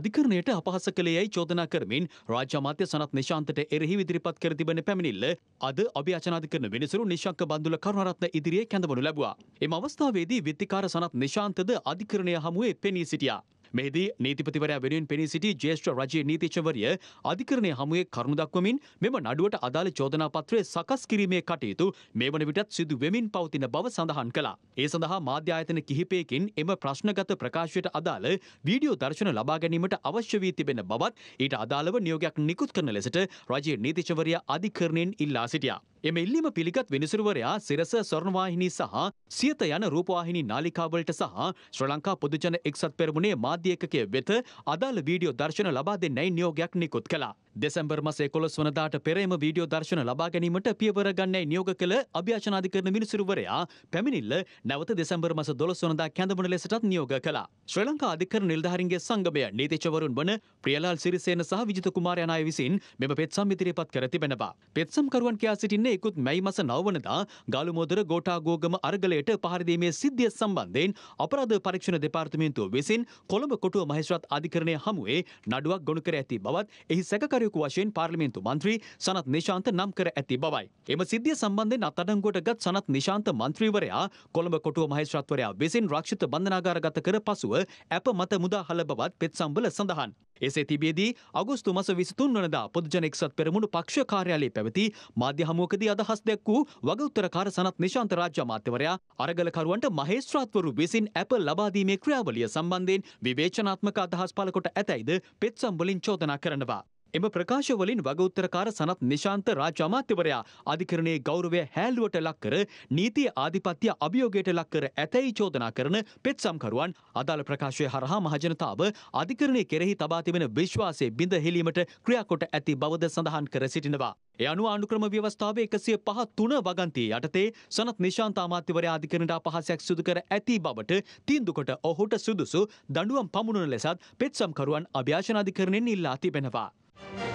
අධිකරණයට අපහස කළේ යැයි චෝදනා කරමින් රාජ්‍ය අමාත්‍ය සනත් නිශාන්තට එරෙහිව ඉදිරිපත් කර තිබෙන පැමිණිල්ල අද අභ්‍යාචනාධිකරණ විනිසුරු නිශ්ශංක බන්දුල කරුණරත්න ඉදිරියේ කැඳවනු ලැබුවා. එම අවස්ථාවේදී විත්තිකාර සනත් නිශාන්තද අධිකරණය හමුවේ පෙනී සිටියා. මෙහිදී නීතිපතිවරයා වෙනුවෙන් පෙනී සිටි ජේෂ්ඨ රජයේ නීතිචවරිය අධිකරණය හමුවේ කරුණු දක්වමින් මෙම නඩුවට අදාළ චෝදනා පත්‍රය සකස් කිරීමේ කටයුතු මේ වන විටත් සිදු වෙමින් පවතින බව සඳහන් කළා. ඒ සඳහා මාධ්‍ය ආයතන කිහිපයකින් එම ප්‍රශ්නගත ප්‍රකාශයට අදාළ වීඩියෝ දර්ශන ලබා ගැනීමට අවශ්‍ය වී තිබෙන බවත් ඊට අදාළව නියෝගයක් නිකුත් කරන ලෙසට රජයේ නීතිචවරයා අධිකරණයෙන් ඉල්ලා සිටියා. එම ඉල්ලීම පිළිගත් විනිසුරුවරයා සිරස ස්වර්ණවාහිනී සහ සියත යන රූපවාහිනී නාලිකාවලට සහ ශ්‍රී ලංකා පොදුජන එක්සත් පෙරමුණේ මාධ්‍ය ඒකකයේ වෙත අදාළ වීඩියෝ දර්ශන ලබා දෙන්නයි නියෝගයක් නිකුත් කළා. දෙසැම්බර් මස කොළොස් වනදාට පෙරේම වීඩියෝ දර්ශන ලබා ගැනීමට පියවර ගන්නේ නියෝග කළ අභ්‍යාශනාධිකරණ මිනිසුරුවරයා පැමිණිල්ල නැවත දෙසැම්බර් මස දොළොස් වනදා කැඳවන ලෙසටත් නියෝග කළා. ශ්‍රී ලංකා අධිකරණ නිලධාරීන්ගේ සංගමය නීතිචවරුන් වන ප්‍රියලාල් සිරිසේන සහ විජිත කුමාරයන් අය විසින් මෙම පෙත්සම් ඉදිරිපත් කර තිබෙනවා. පෙත්සම්කරුවන් කියා සිටින්නේ ඉකුත් මැයි මස නවවනදා ගාලුමෝදර ගෝටාගෝගම අරගලයට පහරදීමේ සිද්ධිය සම්බන්ධයෙන් අපරාධ පරීක්ෂණ දෙපාර්තමේන්තුව විසින් කොළඹ කොටුව මහේස්ත්‍රාත් අධිකරණය හමුවේ නඩුවක් ගොනු කර ඇති බවත් එහි සැකකාර නිලධාරයකු වශයෙන් පාර්ලිමේන්තු මන්ත්‍රී සනත් නිශාන්ත නම් කර ඇති බවයි. එම සිද්ධිය සම්බන්ධයෙන් අත්අඩංගුවට ගත් සනත් නිශාන්ත මන්ත්‍රීවරයා කොළඹ කොටුව මහේස්ත්‍රාත්වරයා විසින් රක්ෂිත බන්ධනාගාරගත කර පසුව ඇප මත මුදා හළ බවත් පෙත් සම්බල සඳහන්. එසේ තිබේදී අගුස්තු මස විසිතුන් වනදා පොදුජන එක්සත් පෙරමුණු පක්ෂ කාර්යාලයේ පැවති මාධ්‍ය හමුවකදී අදහස් දැක් වූ වගඋත්තරකාර සනත් නිශාන්ත රාජ්‍ය අමාත්‍යවරයා අරගලකරුවන්ට මහේස්ත්‍රාත්වරු විසින් ඇප ලබාදීමේ ක්‍රියාවලිය සම්බන්ධයෙන් විවේචනාත්මක අදහස් පළ කොට ඇතැයිද පෙත් සම්බලින් චෝදනා කරනවා. එම ප්‍රකාශවලින් වගඋත්තරකාර සනත් නිශාන්ත රාජ අමාත්‍යවරයා අධිකරණයේ ගෞරවය හැල්ලුවට ලක් කර නීතිය ආධිපත්‍ය අභියෝගයට ලක් කර ඇතැයි චෝදනා කරන පෙත්සම්කරුවන් අදාළ ප්‍රකාශය හරහා මහජනතාව අධිකරණය කෙරෙහි තබා තිබෙන විශ්වාසය බිඳ හෙලීමට ක්‍රියාකොට ඇති බවද සඳහන් කර සිටිනවා. ඒ අනුව අනුක්‍රම ව්‍යවස්ථාවේ එකසිය පහ තුන වගන්තිය යටතේ සනත් නිශාන්ත අමාත්‍යවරයා අධිකරණට අපහාසයක් සිදු කර ඇති බවට තීන්දුකොට ඔහුට සුදුසු දඬුවම් පමුණන ලෙසත් පෙත්සම්කරුවන් අභ්‍යාසන අධිකරණයෙන් ඉල්ලා තිබෙනවා. Bye.